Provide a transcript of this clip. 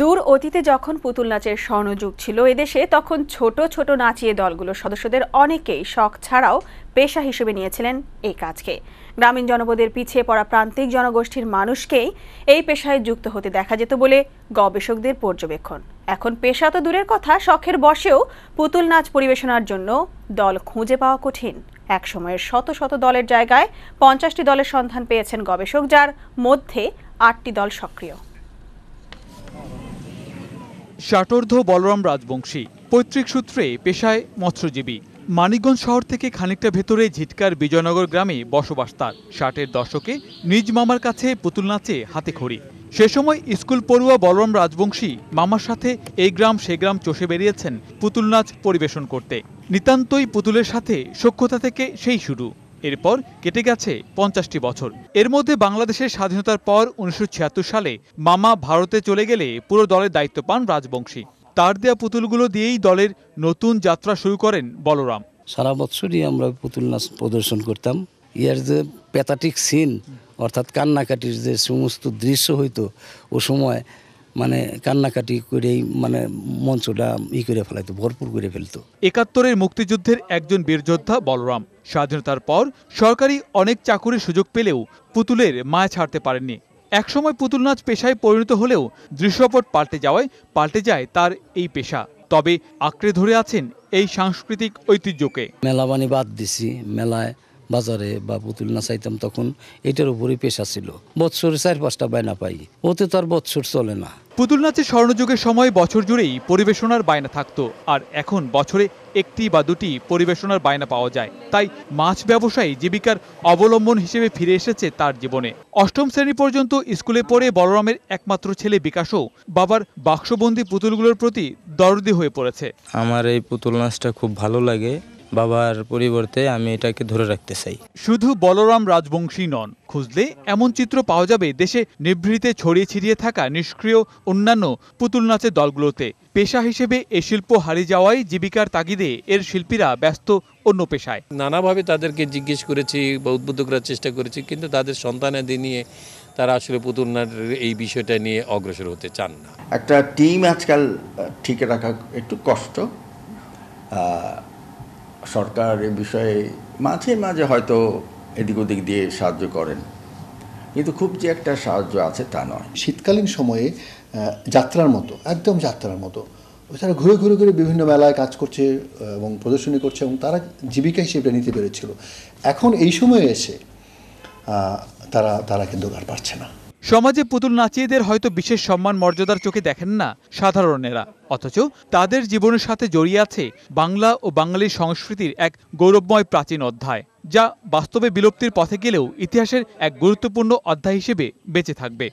দূর অতীতে যখন পুতুল নাচের স্বর্ণযুগ ছিল এদেশে তখন ছোট ছোট নাচিয়ে দলগুলোর সদস্যদের অনেকেই শখ ছাড়াও পেশা হিসেবে নিয়েছিলেন এই কাজকে গ্রামীণ জনপদের পিছিয়ে পড়া প্রান্তিক জনগোষ্ঠীর মানুষকেই এই পেশায় যুক্ত হতে দেখা যেত বলে গবেষকদের পর্যবেক্ষণ এখন পেশা তো দূরের কথা শখের বসেও পুতুল নাচ পরিবেশনার জন্য দল খুঁজে পাওয়া কঠিন এক সময়ের শত শত দলের জায়গায় পঞ্চাশটি দলের সন্ধান পেয়েছেন গবেষক যার মধ্যে আটটি দল সক্রিয় ষাটর্ধ বলরাম রাজবংশী পৈতৃক সূত্রে পেশায় মৎস্যজীবী মানিকগঞ্জ শহর থেকে খানিকটা ভেতরে ঝিটকার বিজয়নগর গ্রামে বসবাস তার ষাটের দশকে নিজ মামার কাছে পুতুল নাচে হাতে খড়ি সে সময় স্কুল পড়ুয়া বলরাম রাজবংশী মামার সাথে এই গ্রাম সে গ্রাম চষে বেরিয়েছেন পুতুল নাচ পরিবেশন করতে নিতান্তই পুতুলের সাথে সক্ষতা থেকে সেই শুরু এরপর কেটে গেছে পঞ্চাশটি বছর এর মধ্যে বাংলাদেশের স্বাধীনতার পর উনিশশো সালে মামা ভারতে চলে গেলে পুরো দলের দায়িত্ব পান রাজবংশী তার দেয়া পুতুলগুলো দিয়েই দলের নতুন যাত্রা শুরু করেন বলরাম সারা বছরই আমরা পুতুল নাচ প্রদর্শন করতাম ইয়ার যে প্যাথাটিক সিন অর্থাৎ কান্নাকাটির যে সমস্ত দৃশ্য হইতো ও সময় মানে কান্নাকাটি করেই মানে মঞ্চটা ই করে ফেলাইতো ভরপুর করে ফেলতো একাত্তরের মুক্তিযুদ্ধের একজন বীরযোদ্ধা বলরাম স্বাধীনতার পর সরকারি অনেক চাকুরির সুযোগ পেলেও পুতুলের মায়া ছাড়তে পারেননি একসময় পুতুল নাচ পেশায় পরিণত হলেও দৃশ্যপট পাল্টে যাওয়ায় পাল্টে যায় তার এই পেশা তবে আঁকড়ে ধরে আছেন এই সাংস্কৃতিক ঐতিহ্যকে মেলা বানি বাদ দিছি মেলায় বাজারে বা পুতুল না চাইতাম তখন এটার উপরই পেশা ছিল বৎসরে চার পাঁচটা বায়না পাই ওতে তো আর বৎসর চলে না পুতুল নাচের স্বর্ণযুগের সময় বছর জুড়েই পরিবেশনার বায়না থাকতো আর এখন বছরে একটি বা দুটি পরিবেশনার বায়না পাওয়া যায় তাই মাছ ব্যবসায়ী জীবিকার অবলম্বন হিসেবে ফিরে এসেছে তার জীবনে অষ্টম শ্রেণী পর্যন্ত স্কুলে পড়ে বলরামের একমাত্র ছেলে বিকাশও বাবার বাক্সবন্দি পুতুলগুলোর প্রতি দরদি হয়ে পড়েছে আমার এই পুতুল নাচটা খুব ভালো লাগে বাবার পরিবর্তে আমি এটাকে ধরে রাখতে চাই শুধু বলরাম রাজবংশী নন খুঁজলে এমন চিত্র পাওয়া যাবে দেশে নিভৃতে ছড়িয়ে ছিড়িয়ে থাকা নিষ্ক্রিয় অন্যান্য পুতুল নাচের দলগুলোতে পেশা হিসেবে এ শিল্প হারিয়ে যাওয়ায় জীবিকার তাগিদে এর শিল্পীরা ব্যস্ত অন্য পেশায় নানাভাবে তাদেরকে জিজ্ঞেস করেছি বা উদ্বুদ্ধ করার চেষ্টা করেছি কিন্তু তাদের সন্তানাদি নিয়ে তারা আসলে পুতুল নাচের এই বিষয়টা নিয়ে অগ্রসর হতে চান না একটা টিম আজকাল ঠিক রাখা একটু কষ্ট সরকার এ বিষয়ে মাঝে মাঝে হয়তো এদিক ওদিক দিয়ে সাহায্য করেন কিন্তু খুব যে একটা সাহায্য আছে তা নয় শীতকালীন সময়ে যাত্রার মতো একদম যাত্রার মতো তারা ঘুরে ঘুরে ঘুরে বিভিন্ন মেলায় কাজ করছে এবং প্রদর্শনী করছে এবং তারা জীবিকা হিসেবে নিতে পেরেছিল এখন এই সময়ে এসে তারা তারা কিন্তু আর পারছে না সমাজে পুতুল নাচিয়েদের হয়তো বিশেষ সম্মান মর্যাদার চোখে দেখেন না সাধারণেরা অথচ তাদের জীবনের সাথে জড়িয়ে আছে বাংলা ও বাঙালি সংস্কৃতির এক গৌরবময় প্রাচীন অধ্যায় যা বাস্তবে বিলুপ্তির পথে গেলেও ইতিহাসের এক গুরুত্বপূর্ণ অধ্যায় হিসেবে বেঁচে থাকবে